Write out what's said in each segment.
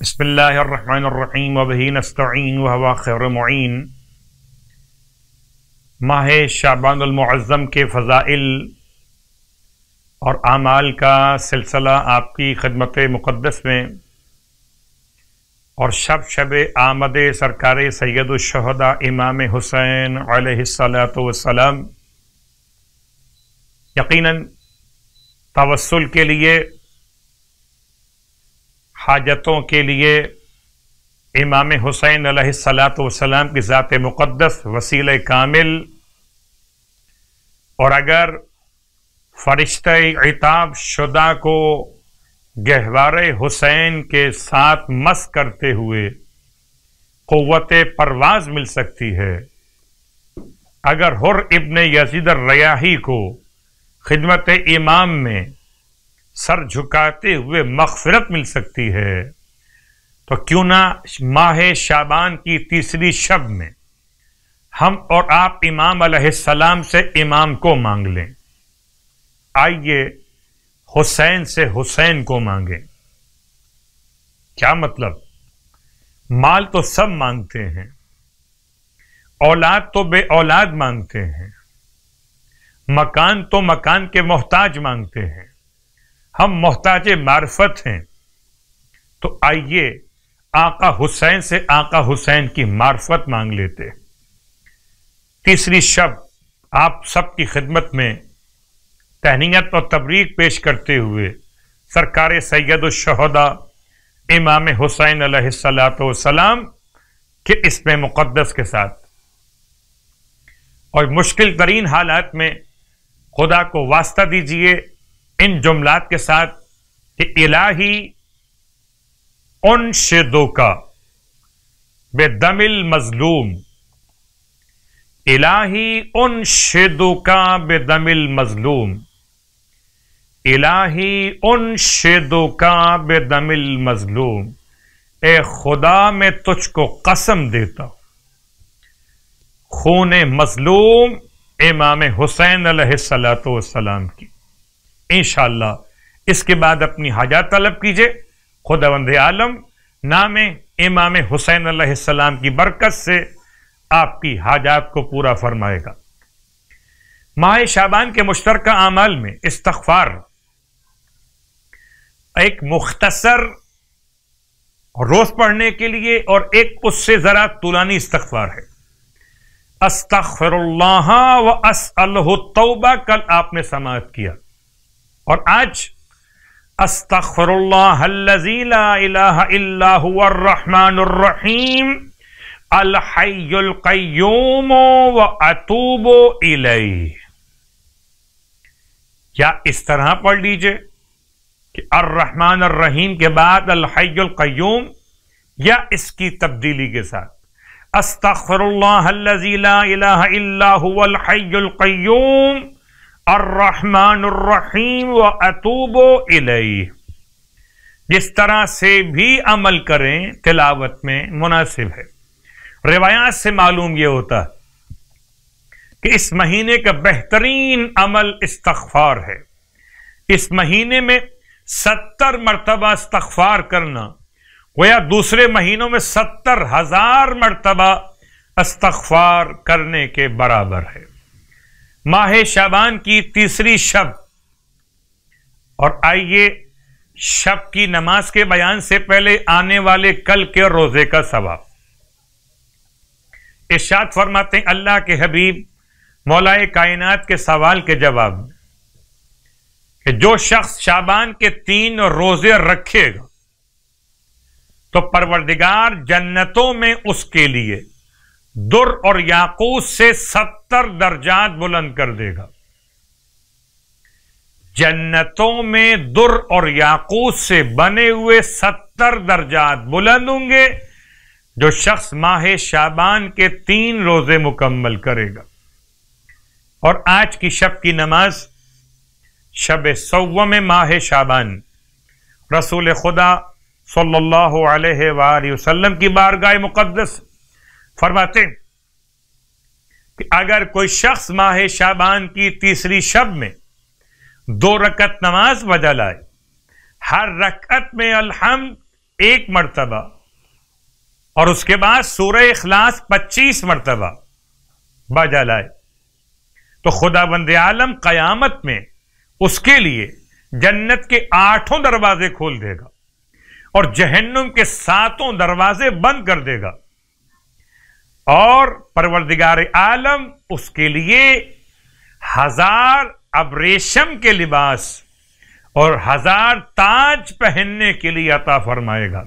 बसमीम वबी नस्तिन माह शाबानमज़म के फ़ज़ाइल और आमाल का सिलसिला आपकी खदमत मुक़दस में और शब शब आमद सरकार सैदुलशहदा इमाम हुसैन आलतम यकीन तवसल के लिए हाजतों के लिए इमाम हुसैन सलात की ज़ात मुक़दस वसील कामिल और अगर फरिश्त इताब शुदा को गहवार हुसैन के साथ मस करते हुए क़वत परवाज मिल सकती है अगर हुर इब्न यजीद रयाही को खिदमत इमाम में सर झुकाते हुए मखफरत मिल सकती है तो क्यों ना माह शाबान की तीसरी शब में हम और आप इमाम सलाम से इमाम को मांग लें आइए हुसैन से हुसैन को मांगे क्या मतलब माल तो सब मांगते हैं औलाद तो बे औलाद मांगते हैं मकान तो मकान के मोहताज मांगते हैं हम मोहताज मार्फत हैं तो आइए आका हुसैन से आका हुसैन की मार्फत मांग लेते तीसरी शब आप सबकी खिदमत में तहनीत और तबरीक पेश करते हुए सरकार सैद शहदा इमाम हुसैन सलाम के इसमें मुक़दस के साथ और मुश्किल तरीन हालात में खुदा को वास्ता दीजिए इन जुमलात के साथ कि इलाही उन शिदों का बेदमिल मजलूम इलाही उन शिदों का बेदमिल मजलूम इलाही उन शेदों का बेदमिल मजलूम ए खुदा मैं तुझको कसम देता हूं खून मजलूम इमाम हुसैन सलाम की इन इसके बाद अपनी हाजात तलब कीजिए खुदावंद आलम नाम इमाम हुसैन अल्लाम की बरकत से आपकी हाजात को पूरा फरमाएगा माह शाबान के मुश्तरक आमाल में इस्तफार एक मुख्तसर रोज पढ़ने के लिए और एक उससे जरा तुलानी इस्तफार है अस्तफर व असअल तोबा कल आपने समाप्त किया और आज अस्तफरल्लाहमानरहीम अलहयुल्कयूमो व अतूबो इले क्या इस तरह पढ़ लीजिए कि अर्रहमान रहीम के बाद अलहयुल्कयूम या इसकी तब्दीली के साथ अस्तफरल्लाहमानरहीम अर्रहमानुर्रहीम व अतूबो इलई जिस तरह से भी अमल करें तिलावत में मुनासिब है रिवायात से मालूम यह होता है कि इस महीने का बेहतरीन अमल इस्तफार है इस महीने में सत्तर मरतबा इस्तफार करना गोया दूसरे महीनों में सत्तर हजार मरतबा इस्तफार करने के बराबर है माह शाबान की तीसरी शब और आइए शब की नमाज के बयान से पहले आने वाले कल के रोजे का सवाब इर्शाद फरमाते हैं अल्लाह के हबीब मौलाए कायनात के सवाल के जवाब में कि जो शख्स शाबान के तीन रोजे रखेगा तो परवरदिगार जन्नतों में उसके लिए दुर और याकूस से सत्तर दर्जात बुलंद कर देगा जन्नतों में दुर और याकूस से बने हुए सत्तर दर्जात बुलंद होंगे जो शख्स माह शाबान के तीन रोजे मुकम्मल करेगा और आज की शब की नमाज शब सव्वम माह शाबान रसूल खुदा सल्लल्लाहु अलैहि वसल्लम की बारगाह मुकद्दस फरमाते कि अगर कोई शख्स माह शाबान की तीसरी शब में दो रकत नमाज बजा लाए हर रकत में अलहम एक मरतबा और उसके बाद सूर्य अखलास पच्चीस मरतबा बदल लाए तो खुदा बंद आलम कयामत में उसके लिए जन्नत के आठों दरवाजे खोल देगा और जहन्नुम के सातों दरवाजे बंद कर देगा और परवरदिगार आलम उसके लिए हजार अब रेशम के लिबास और हजार ताज पहनने के लिए अता फरमाएगा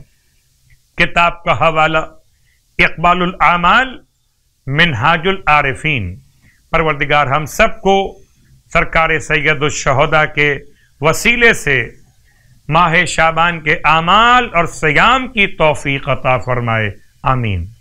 किताब का हवाला इकबाल आमाल मिनहाजुल आरिफीन परवरदिगार हम सबको सरकार सैद शहदा के वसीले से माह शाबान के आमाल और सयाम की तोफ़ी अता फरमाए आमीन